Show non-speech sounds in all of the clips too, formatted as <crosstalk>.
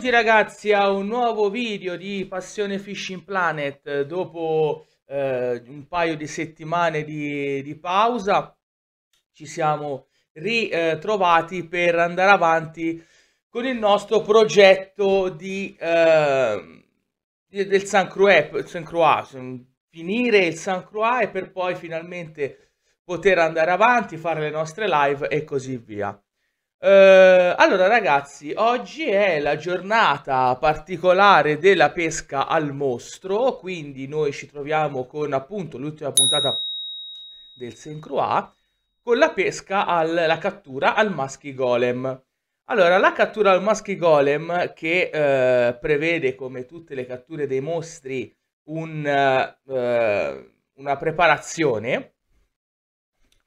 Benvenuti ragazzi a un nuovo video di Passione Fishing Planet dopo eh, un paio di settimane di, di pausa ci siamo ritrovati per andare avanti con il nostro progetto di, eh, del San Croix, San Croix, cioè, finire il San Croix e per poi finalmente poter andare avanti, fare le nostre live e così via. Eh, allora ragazzi, oggi è la giornata particolare della pesca al mostro, quindi noi ci troviamo con appunto l'ultima puntata del Sencroa con la pesca alla cattura al maschi golem. Allora, la cattura al maschi golem che eh, prevede come tutte le catture dei mostri un, eh, una preparazione,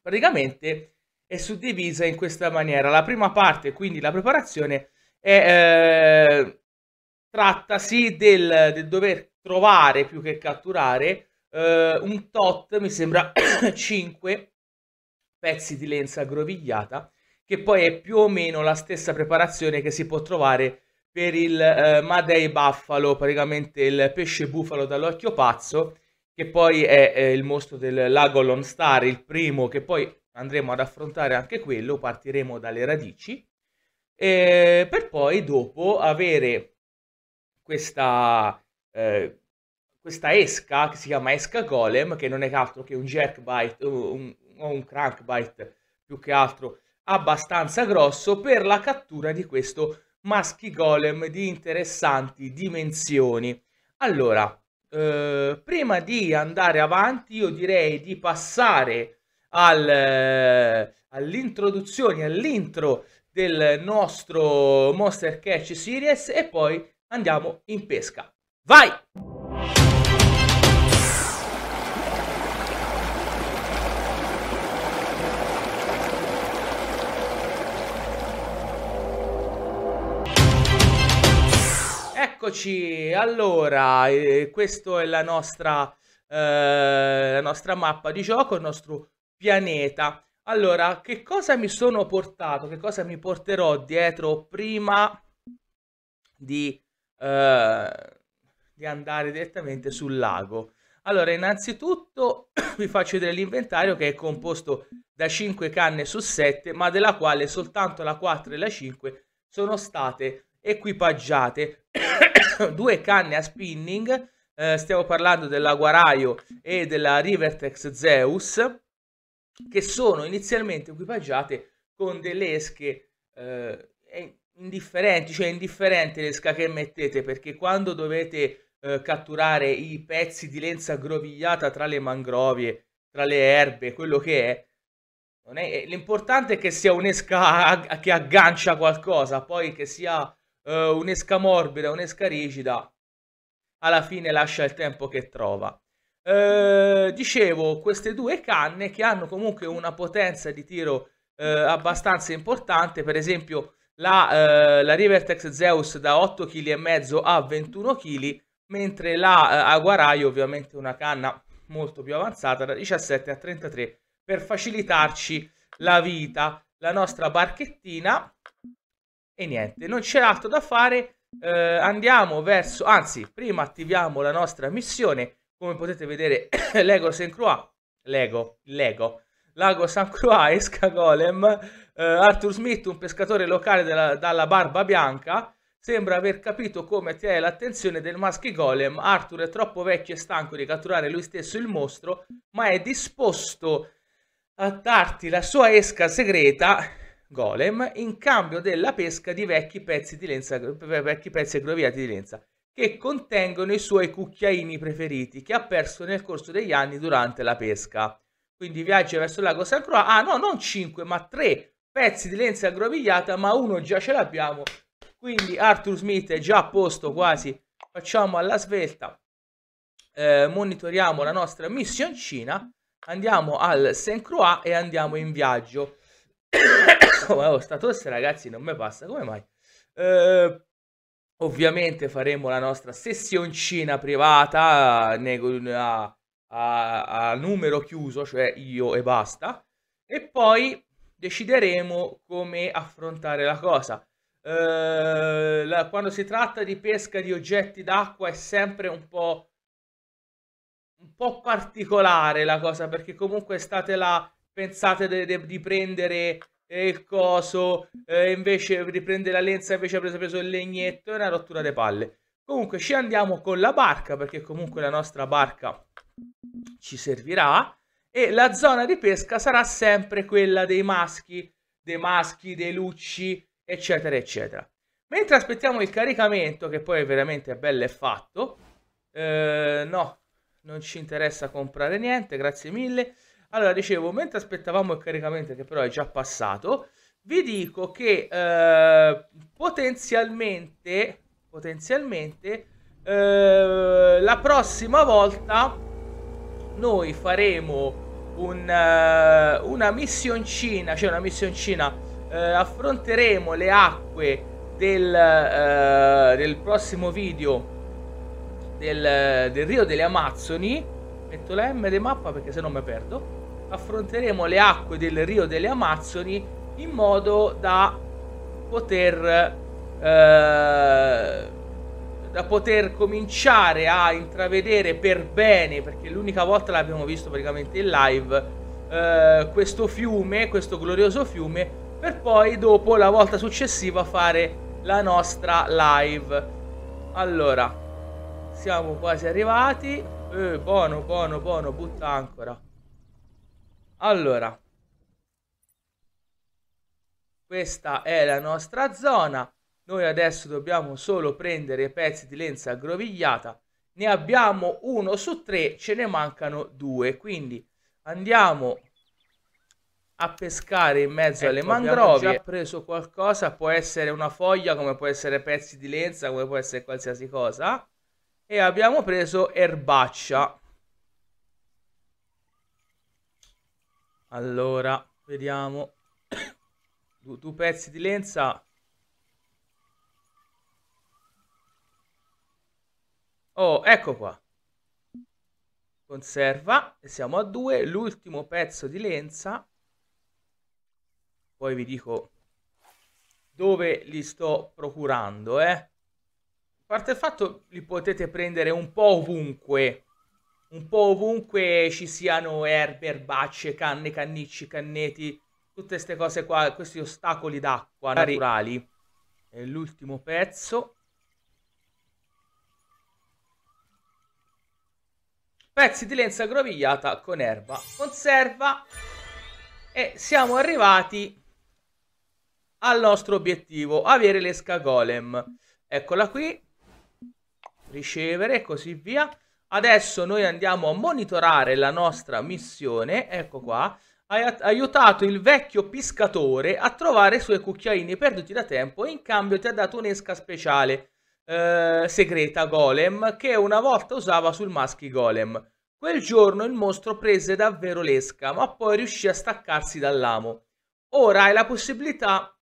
praticamente è suddivisa in questa maniera. La prima parte, quindi la preparazione, è, eh, trattasi del, del, dover trovare più che catturare eh, un tot, mi sembra 5 <coughs> pezzi di lenza aggrovigliata, che poi è più o meno la stessa preparazione che si può trovare per il eh, Madei Buffalo, praticamente il pesce bufalo dall'occhio pazzo, che poi è, è eh, il mostro del lago Lone Star, il primo, che poi andremo ad affrontare anche quello, partiremo dalle radici, eh, per poi dopo avere questa, eh, questa esca che si chiama esca golem, che non è altro che un jerkbite o un, un crankbite più che altro abbastanza grosso per la cattura di questo maschi golem di interessanti dimensioni. Allora, eh, prima di andare avanti io direi di passare al, eh, all'introduzione, all'intro del nostro Monster Catch Series e poi andiamo in pesca. Vai! Eccoci, allora, eh, questa è la nostra, eh, la nostra mappa di gioco, il nostro pianeta. Allora, che cosa mi sono portato? Che cosa mi porterò dietro prima di, eh, di andare direttamente sul lago? Allora, innanzitutto <coughs> vi faccio vedere l'inventario che è composto da 5 canne su 7, ma della quale soltanto la 4 e la 5 sono state equipaggiate. <coughs> Due canne a spinning, eh, stiamo parlando della Guaraio e della Rivertex Zeus, che sono inizialmente equipaggiate con delle esche eh, indifferenti, cioè indifferente l'esca che mettete perché quando dovete eh, catturare i pezzi di lenza aggrovigliata tra le mangrovie, tra le erbe, quello che è, è... Eh, l'importante è che sia un'esca che aggancia qualcosa, poi che sia eh, un'esca morbida, un'esca rigida, alla fine lascia il tempo che trova. Eh, dicevo, queste due canne che hanno comunque una potenza di tiro eh, abbastanza importante, per esempio la, eh, la Rivertex Zeus da 8,5 kg a 21 kg, mentre la eh, Aguarai ovviamente una canna molto più avanzata da 17 a 33 per facilitarci la vita, la nostra barchettina e niente, non c'è altro da fare, eh, andiamo verso, anzi prima attiviamo la nostra missione come potete vedere, <coughs> Lego Saint Croix, Lego, Lego, Lago Saint Croix, Esca Golem, eh, Arthur Smith, un pescatore locale della, dalla Barba Bianca, sembra aver capito come attirare l'attenzione del maschi Golem. Arthur è troppo vecchio e stanco di catturare lui stesso il mostro, ma è disposto a darti la sua esca segreta Golem in cambio della pesca di vecchi pezzi di lenza, vecchi pezzi aggroviati di lenza che contengono i suoi cucchiaini preferiti che ha perso nel corso degli anni durante la pesca. Quindi viaggia verso il lago San Croix. Ah no, non 5, ma 3 pezzi di lenza aggrovigliata, ma uno già ce l'abbiamo. Quindi Arthur Smith è già a posto quasi. Facciamo alla svelta. Eh, monitoriamo la nostra missioncina. Andiamo al Saint Croix e andiamo in viaggio. <coughs> oh, stato ragazzi, non mi passa. Come mai? Eh, Ovviamente faremo la nostra sessioncina privata a, a, a numero chiuso, cioè io e basta. E poi decideremo come affrontare la cosa. Eh, la, quando si tratta di pesca di oggetti d'acqua è sempre un po', un po' particolare la cosa perché comunque state là pensate di prendere e il coso, eh, invece riprende la lenza, invece ha preso, preso il legnetto, è una rottura di palle. Comunque ci andiamo con la barca, perché comunque la nostra barca ci servirà, e la zona di pesca sarà sempre quella dei maschi, dei maschi, dei lucci, eccetera, eccetera. Mentre aspettiamo il caricamento, che poi è veramente bello e fatto, eh, no, non ci interessa comprare niente, grazie mille. Allora, dicevo, mentre aspettavamo il caricamento, che però è già passato, vi dico che eh, potenzialmente, potenzialmente eh, la prossima volta noi faremo un, eh, una missioncina, cioè una missioncina, eh, affronteremo le acque del, eh, del prossimo video del, del Rio delle Amazzoni. Metto la M di mappa perché se no mi perdo affronteremo le acque del Rio delle Amazzoni in modo da poter eh, da poter cominciare a intravedere per bene perché l'unica volta l'abbiamo visto praticamente in live eh, questo fiume questo glorioso fiume per poi dopo la volta successiva fare la nostra live allora siamo quasi arrivati eh, buono buono buono butta ancora allora, questa è la nostra zona. Noi adesso dobbiamo solo prendere pezzi di lenza aggrovigliata. Ne abbiamo uno su tre, ce ne mancano due. Quindi andiamo a pescare in mezzo ecco, alle mangrovie. Abbiamo preso qualcosa, può essere una foglia, come può essere pezzi di lenza, come può essere qualsiasi cosa. E abbiamo preso erbaccia. Allora, vediamo. <coughs> Due, due pezzi di lenza. Oh, ecco qua. Conserva. E siamo a due. L'ultimo pezzo di lenza. Poi vi dico dove li sto procurando, eh. A parte il fatto, li potete prendere un po' ovunque un po' ovunque ci siano erbe, erbacce, canne, cannicci, canneti, tutte queste cose qua, questi ostacoli d'acqua naturali. E l'ultimo pezzo. Pezzi di lenza grovigliata con erba. Conserva. E siamo arrivati al nostro obiettivo, avere l'esca golem. Eccola qui. Ricevere e così via. Adesso noi andiamo a monitorare la nostra missione, ecco qua, hai aiutato il vecchio piscatore a trovare i suoi cucchiaini perduti da tempo e in cambio ti ha dato un'esca speciale eh, segreta golem che una volta usava sul maschi golem. Quel giorno il mostro prese davvero l'esca, ma poi riuscì a staccarsi dall'amo. Ora hai la possibilità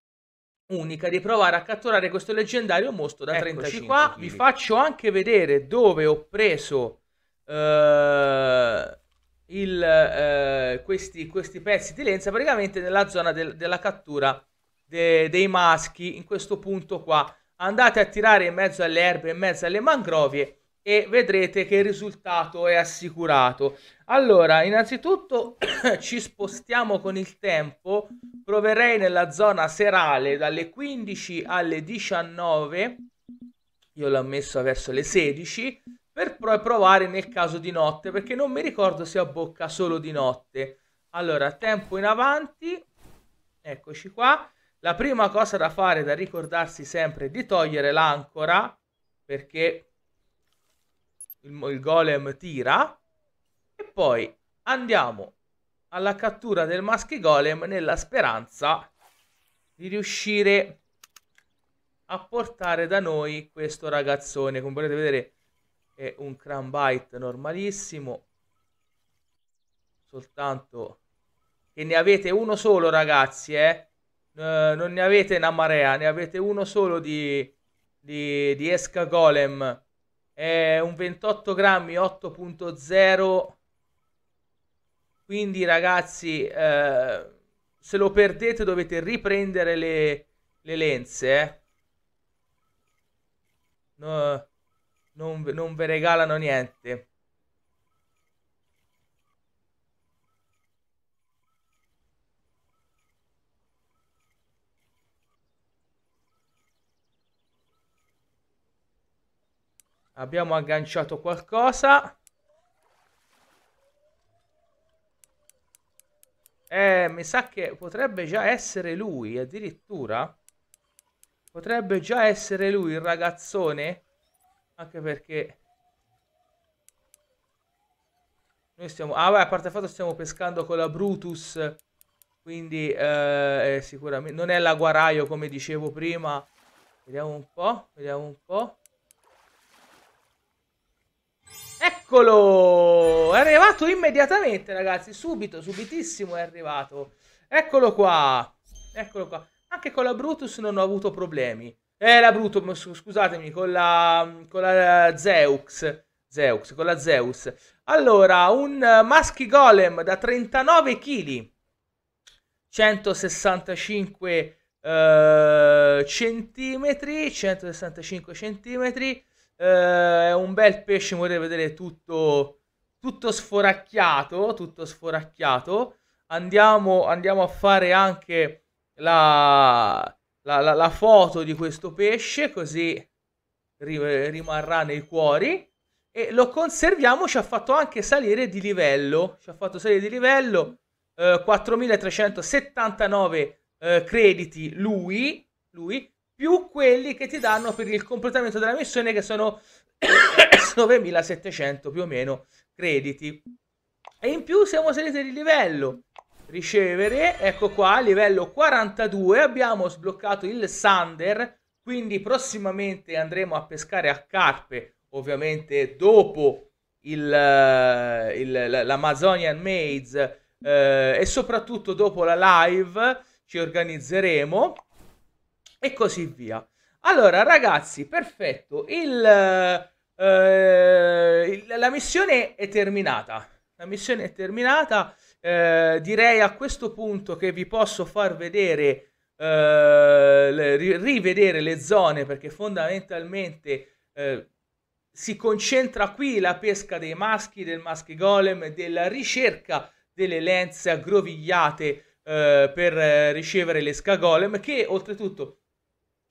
unica di provare a catturare questo leggendario mostro da Eccoci 35 qua. Kg. Vi faccio anche vedere dove ho preso eh, il, eh, questi, questi, pezzi di lenza praticamente nella zona del, della cattura de, dei maschi, in questo punto qua. Andate a tirare in mezzo alle erbe, in mezzo alle mangrovie e vedrete che il risultato è assicurato. Allora, innanzitutto <coughs> ci spostiamo con il tempo, proverei nella zona serale dalle 15 alle 19, io l'ho messo verso le 16, per poi provare nel caso di notte, perché non mi ricordo se ho bocca solo di notte. Allora, tempo in avanti, eccoci qua. La prima cosa da fare, da ricordarsi sempre, è di togliere l'ancora, perché il, il golem tira. E poi andiamo alla cattura del maschi golem nella speranza di riuscire a portare da noi questo ragazzone. Come potete vedere e un Crumbite normalissimo. Soltanto che ne avete uno solo, ragazzi, eh non ne avete una marea, ne avete uno solo di, di, di Esca Golem. È un 28 grammi 8.0. Quindi, ragazzi, eh, se lo perdete dovete riprendere le, le lenze, eh? No non, non vi regalano niente. Abbiamo agganciato qualcosa. Eh, mi sa che potrebbe già essere lui, addirittura. Potrebbe già essere lui, il ragazzone. Anche perché... Noi stiamo... Ah, beh, a parte il fatto stiamo pescando con la Brutus, quindi eh, è sicuramente... Non è la guaraio come dicevo prima. Vediamo un po', vediamo un po'. Eccolo! È arrivato immediatamente, ragazzi. Subito, subitissimo è arrivato. Eccolo qua. Eccolo qua. Anche con la Brutus non ho avuto problemi. Eh, la Bruto, scusatemi, con la, con la Zeus. Zeus, con la Zeus. Allora, un maschi golem da 39 kg, 165 eh, centimetri, 165 centimetri. Eh, è un bel pesce, vorrei vedere tutto, tutto sforacchiato, tutto sforacchiato. Andiamo, andiamo a fare anche la la, la, la foto di questo pesce così ri, rimarrà nei cuori e lo conserviamo ci ha fatto anche salire di livello ci ha fatto salire di livello eh, 4379 eh, crediti lui, lui più quelli che ti danno per il completamento della missione che sono 9700 <coughs> più o meno crediti e in più siamo saliti di livello ricevere. Ecco qua, a livello 42 abbiamo sbloccato il Sander, quindi prossimamente andremo a pescare a carpe, ovviamente dopo il, eh, il, l'Amazonian Maze eh, e soprattutto dopo la live ci organizzeremo e così via. Allora ragazzi, perfetto, il, eh, la missione è terminata. La missione è terminata eh, direi a questo punto che vi posso far vedere, eh, le, rivedere le zone perché fondamentalmente eh, si concentra qui la pesca dei maschi, del maschi golem, della ricerca delle lenze aggrovigliate eh, per eh, ricevere l'esca golem che oltretutto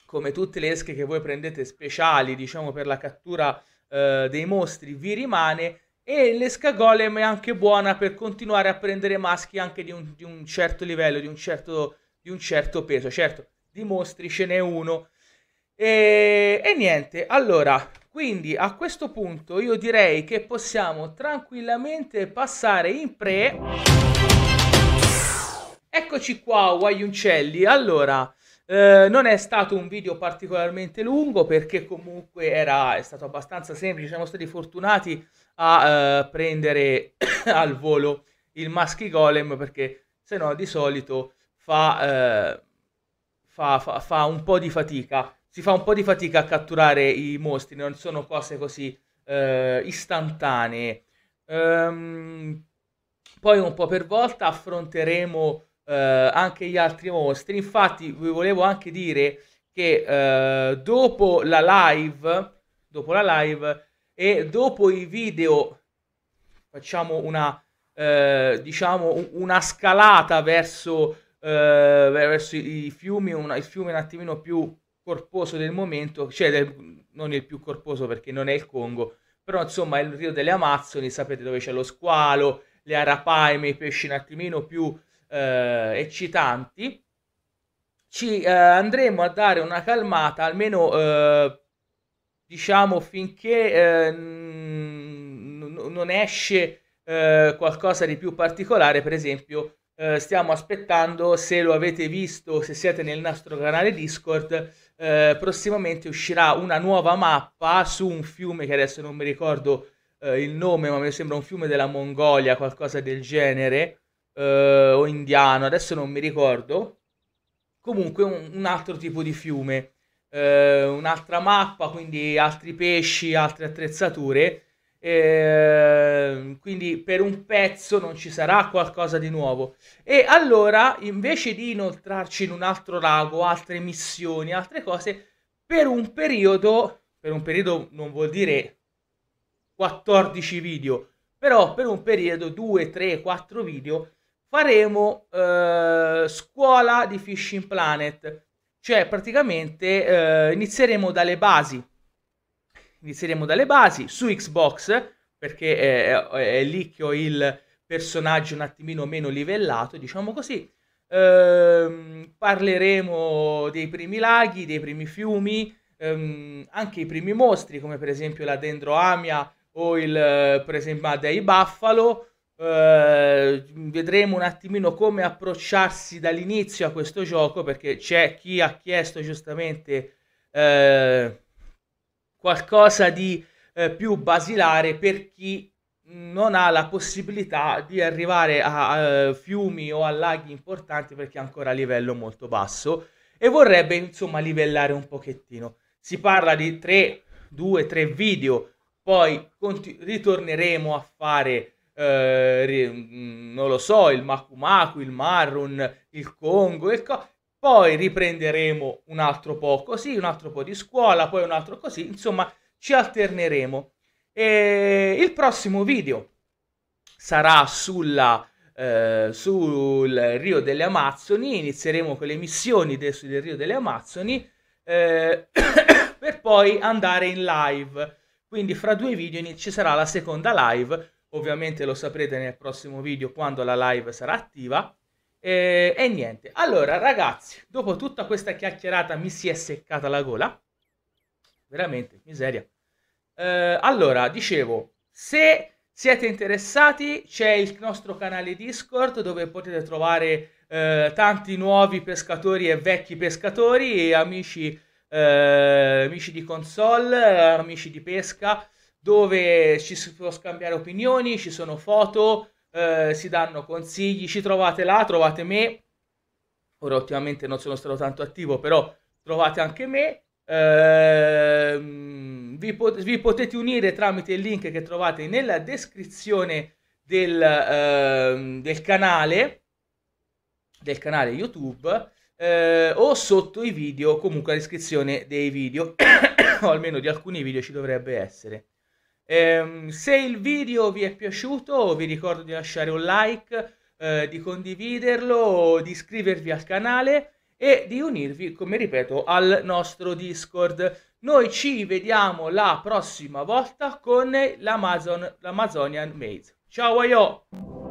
come tutte le esche che voi prendete speciali diciamo per la cattura eh, dei mostri vi rimane e l'esca golem è anche buona per continuare a prendere maschi anche di un, di un certo livello, di un certo, di un certo, peso. Certo, di mostri ce n'è uno. E, e niente, allora, quindi a questo punto io direi che possiamo tranquillamente passare in pre... Eccoci qua, guagliuncelli. Allora, eh, non è stato un video particolarmente lungo perché comunque era, è stato abbastanza semplice, siamo stati fortunati a eh, prendere <coughs> al volo il maschi golem perché se no di solito fa, eh, fa, fa, fa, un po' di fatica. Si fa un po' di fatica a catturare i mostri, non sono cose così eh, istantanee. Ehm, poi un po' per volta affronteremo eh, anche gli altri mostri. Infatti vi volevo anche dire che eh, dopo la live, dopo la live e dopo i video facciamo una, eh, diciamo, una scalata verso, eh, verso i fiumi, una, il fiume un attimino più corposo del momento, cioè del, non il più corposo perché non è il Congo, però insomma il Rio delle Amazzoni, sapete dove c'è lo squalo, le arapaime, i pesci un attimino più eh, eccitanti, ci eh, andremo a dare una calmata almeno eh, diciamo finché eh, n- non esce eh, qualcosa di più particolare, per esempio eh, stiamo aspettando, se lo avete visto, se siete nel nostro canale Discord, eh, prossimamente uscirà una nuova mappa su un fiume che adesso non mi ricordo eh, il nome, ma mi sembra un fiume della Mongolia, qualcosa del genere, eh, o indiano, adesso non mi ricordo. Comunque un, un altro tipo di fiume eh, un'altra mappa, quindi altri pesci, altre attrezzature. Eh, quindi per un pezzo non ci sarà qualcosa di nuovo. E allora, invece di inoltrarci in un altro lago, altre missioni, altre cose, per un periodo, per un periodo non vuol dire 14 video, però per un periodo 2, 3, 4 video faremo eh, scuola di Fishing Planet cioè praticamente eh, inizieremo dalle basi. Inizieremo dalle basi su Xbox perché è, è, lì che ho il personaggio un attimino meno livellato, diciamo così. Ehm, parleremo dei primi laghi, dei primi fiumi, ehm, anche i primi mostri come per esempio la Dendroamia o il, eh, per esempio Dei Buffalo eh, vedremo un attimino come approcciarsi dall'inizio a questo gioco perché c'è chi ha chiesto giustamente eh, qualcosa di eh, più basilare per chi non ha la possibilità di arrivare a, a fiumi o a laghi importanti perché è ancora a livello molto basso e vorrebbe insomma livellare un pochettino. Si parla di 3, 2, 3 video, poi ritorneremo a fare eh, mm, non lo so, il Makumaku, il Marun, il Congo, il co- poi riprenderemo un altro po' così, un altro po' di scuola, poi un altro così, insomma ci alterneremo. E il prossimo video sarà sulla, eh, sul Rio delle Amazzoni, inizieremo con le missioni del, del Rio delle Amazzoni eh, <coughs> per poi andare in live. Quindi fra due video ci sarà la seconda live ovviamente lo saprete nel prossimo video quando la live sarà attiva. E, e, niente, allora ragazzi, dopo tutta questa chiacchierata mi si è seccata la gola, veramente miseria. Eh, allora, dicevo, se siete interessati c'è il nostro canale Discord dove potete trovare eh, tanti nuovi pescatori e vecchi pescatori, e amici, eh, amici di console, amici di pesca dove ci si può scambiare opinioni, ci sono foto, eh, si danno consigli, ci trovate là, trovate me. Ora ultimamente non sono stato tanto attivo, però trovate anche me. Eh, vi, pot- vi, potete unire tramite il link che trovate nella descrizione del, eh, del canale del canale YouTube eh, o sotto i video, comunque la descrizione dei video, <coughs> o almeno di alcuni video ci dovrebbe essere. Ehm, se il video vi è piaciuto vi ricordo di lasciare un like, eh, di condividerlo, di iscrivervi al canale e di unirvi, come ripeto, al nostro Discord. Noi ci vediamo la prossima volta con l'Amazon, l'Amazonian Maze. Ciao, Ayo!